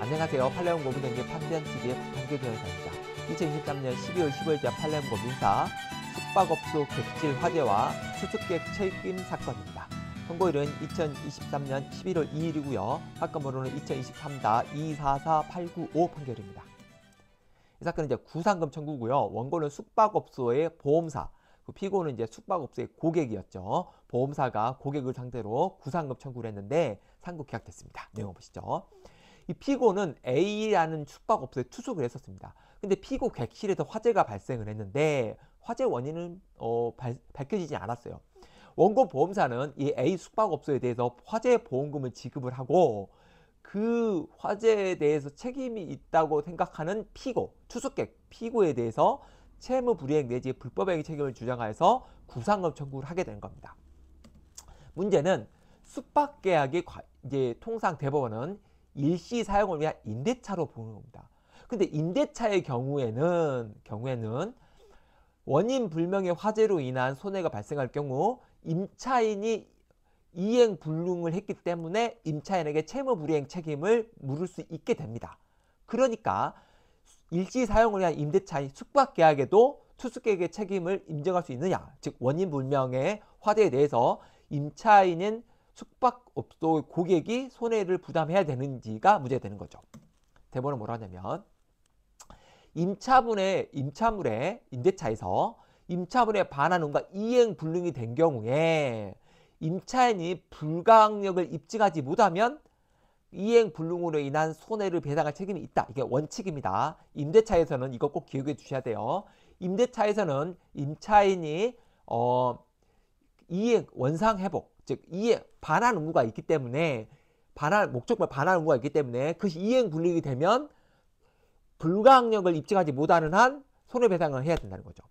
안녕하세요. 팔레온 고문경기 판변TV의 박한규 변호사입니다. 2023년 12월 15일자 팔레온 고민사 숙박업소 객질 화재와 수수객 책임 사건입니다. 선고일은 2023년 11월 2일이고요. 사건번호는 2023-244895 판결입니다. 이 사건은 이제 구상금 청구고요. 원고는 숙박업소의 보험사, 그 피고는 이제 숙박업소의 고객이었죠. 보험사가 고객을 상대로 구상금 청구를 했는데 상고 기각됐습니다. 내용 보시죠. 이 피고는 A라는 숙박업소에 투숙을 했었습니다. 근데 피고 객실에서 화재가 발생을 했는데 화재 원인은 어, 발, 밝혀지지 않았어요. 원고 보험사는 이 A 숙박업소에 대해서 화재 보험금을 지급을 하고 그 화재에 대해서 책임이 있다고 생각하는 피고, 투숙객 피고에 대해서 채무 불이행 내지 불법행위 책임을 주장하여서 구상금 청구를 하게 된 겁니다. 문제는 숙박 계약이 이제 통상 대법원은 일시 사용을 위한 임대차로 보는 겁니다. 근데 임대차의 경우에는 경우에는 원인 불명의 화재로 인한 손해가 발생할 경우 임차인이 이행 불능을 했기 때문에 임차인에게 채무 불이행 책임을 물을 수 있게 됩니다. 그러니까 일시 사용을 위한 임대차인 숙박 계약에도 투숙객의 책임을 인정할 수 있느냐, 즉 원인 불명의 화재에 대해서 임차인은 숙박업소 고객이 손해를 부담해야 되는지가 문제가 되는 거죠. 대본은 뭐라 하냐면 임차분의 임차물의 임대차에서 임차분에반환는가 이행 불능이 된 경우에 임차인이 불가항력을 입증하지 못하면 이행 불능으로 인한 손해를 배상할 책임이 있다. 이게 원칙입니다. 임대차에서는 이거꼭 기억해 주셔야 돼요. 임대차에서는 임차인이 어 이행 원상 회복, 즉이행 반환 의무가 있기 때문에 반환 목적과 반환 의무가 있기 때문에 그 이행 불리익이 되면 불가항력을 입증하지 못하는 한 손해배상을 해야 된다는 거죠.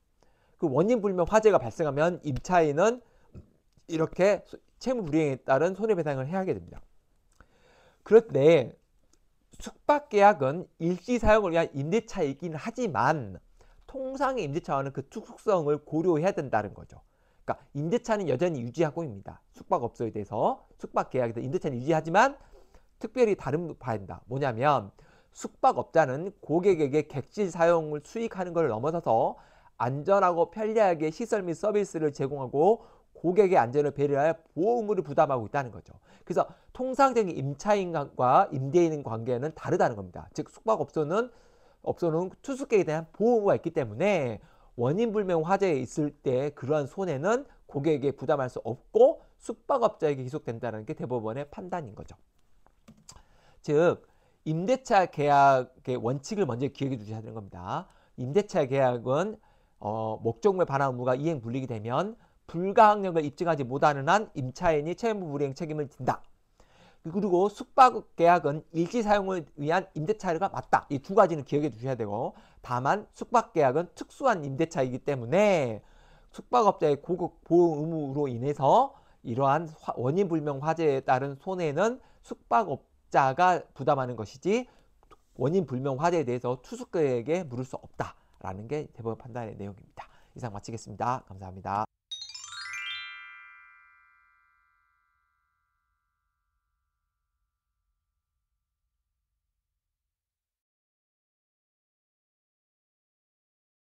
그 원인 불명 화재가 발생하면 임차인은 이렇게 채무 불이행에 따른 손해배상을 해야 하게 됩니다. 그런데 숙박계약은 일시 사용을 위한 임대차이긴 하지만 통상의 임대차와는 그특속성을 고려해야 된다는 거죠. 그러니까 임대차는 여전히 유지하고입니다. 숙박업소에 대해서 숙박 계약에 대서 임대차는 유지하지만 특별히 다른 바입니다. 뭐냐면 숙박업자는 고객에게 객실 사용을 수익하는 것을 넘어서서 안전하고 편리하게 시설 및 서비스를 제공하고 고객의 안전을 배려하여 보호 의무를 부담하고 있다는 거죠. 그래서 통상적인 임차인과 임대인 관계는 다르다는 겁니다. 즉 숙박업소는 업소는 투숙객에 대한 보호 의무가 있기 때문에 원인 불명 화재에 있을 때 그러한 손해는 고객에게 부담할 수 없고 숙박업자에게 희속된다는 게 대법원의 판단인 거죠. 즉 임대차 계약의 원칙을 먼저 기억해 주셔야 되는 겁니다. 임대차 계약은 어, 목적물 반환 의무가 이행 불리게 되면 불가항력을 입증하지 못하는 한 임차인이 채무 불이행 책임을 진다. 그리고 숙박 계약은 일시 사용을 위한 임대차료가 맞다. 이 두 가지는 기억해 두셔야 되고 다만 숙박 계약은 특수한 임대차이기 때문에 숙박업자의 고급 보험 의무로 인해서 이러한 원인 불명 화재에 따른 손해는 숙박업자가 부담하는 것이지 원인 불명 화재에 대해서 투숙객에게 물을 수 없다라는 게 대법원 판단의 내용입니다. 이상 마치겠습니다. 감사합니다.